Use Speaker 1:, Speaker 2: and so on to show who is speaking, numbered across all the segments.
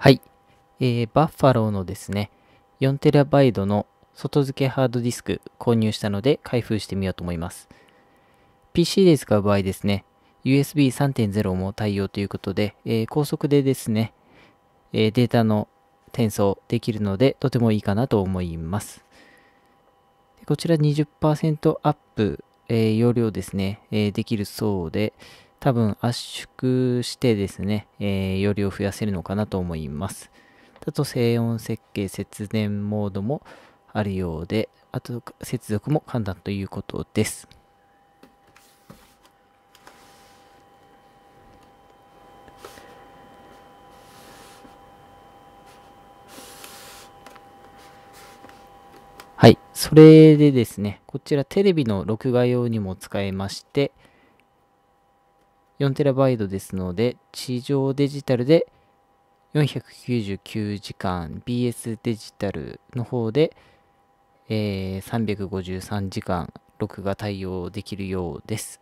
Speaker 1: はい、えー、バッファローのですね、4TB の外付けハードディスク購入したので開封してみようと思います。PC で使う場合ですね、USB 3.0も対応ということで、えー、高速でですね、えー、データの転送できるのでとてもいいかなと思います。こちら20%アップ、えー、容量ですね、えできるそうで、多分圧縮してですね、えー、容量を増やせるのかなと思います。あと静音設計節電モードもあるようで、あと接続も簡単ということです。はい。それでですね、こちらテレビの録画用にも使えまして、4TB ですので、地上デジタルで499時間、BS デジタルの方で、えー、353時間、録画対応できるようです。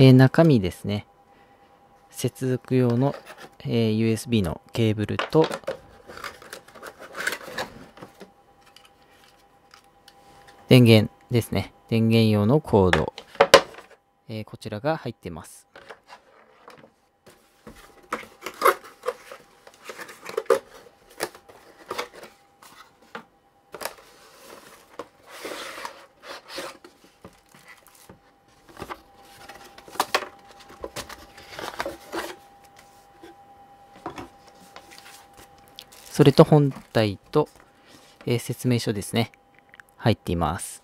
Speaker 1: えー、中身ですね。接続用の、えー、USB のケーブルと、電源ですね。電源用のコード。えー、こちらが入ってます。それと本体と、えー、説明書ですね。入っています。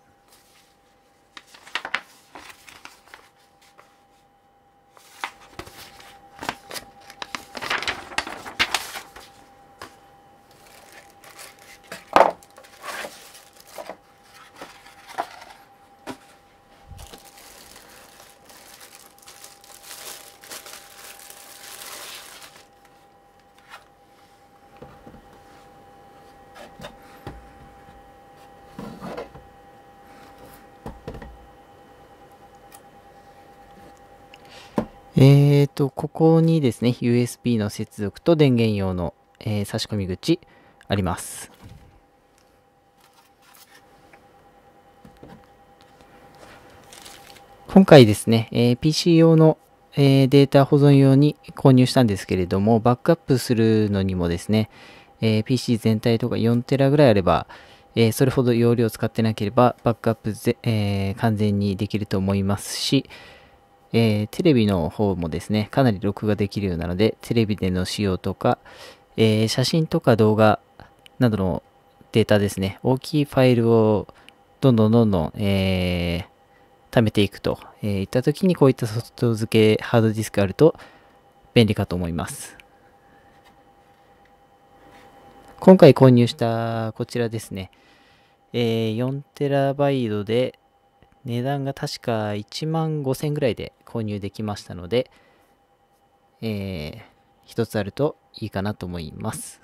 Speaker 1: えーと、ここにですね、USB の接続と電源用の、えー、差し込み口あります。今回ですね、えー、PC 用の、えー、データ保存用に購入したんですけれども、バックアップするのにもですね、えー、PC 全体とか4テラぐらいあれば、えー、それほど容量を使ってなければバックアップぜ、えー、完全にできると思いますし、えー、テレビの方もですね、かなり録画できるようなので、テレビでの仕様とか、えー、写真とか動画などのデータですね、大きいファイルをどんどんどんどん、えー、貯めていくと、えー、いった時にこういった外付けハードディスクあると便利かと思います。今回購入したこちらですね、えー、4TB で、値段が確か1万5000円ぐらいで購入できましたので、えー、一つあるといいかなと思います。